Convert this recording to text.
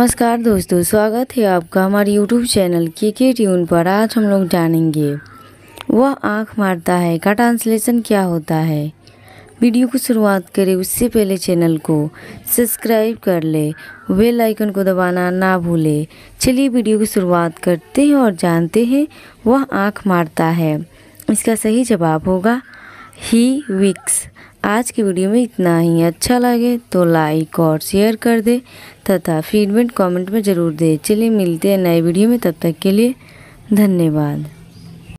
नमस्कार दोस्तों स्वागत है आपका हमारे यूट्यूब चैनल के के ट्यून पर आज हम लोग जानेंगे वह आँख मारता है का ट्रांसलेशन क्या होता है वीडियो को शुरुआत करें उससे पहले चैनल को सब्सक्राइब कर ले बेल आइकन को दबाना ना भूले चलिए वीडियो की शुरुआत करते हैं और जानते हैं वह आँख मारता है इसका सही जवाब होगा ही विक्स आज की वीडियो में इतना ही अच्छा लगे तो लाइक और शेयर कर दे तथा फीडबैक कमेंट में ज़रूर दे चलिए मिलते हैं नए वीडियो में तब तक के लिए धन्यवाद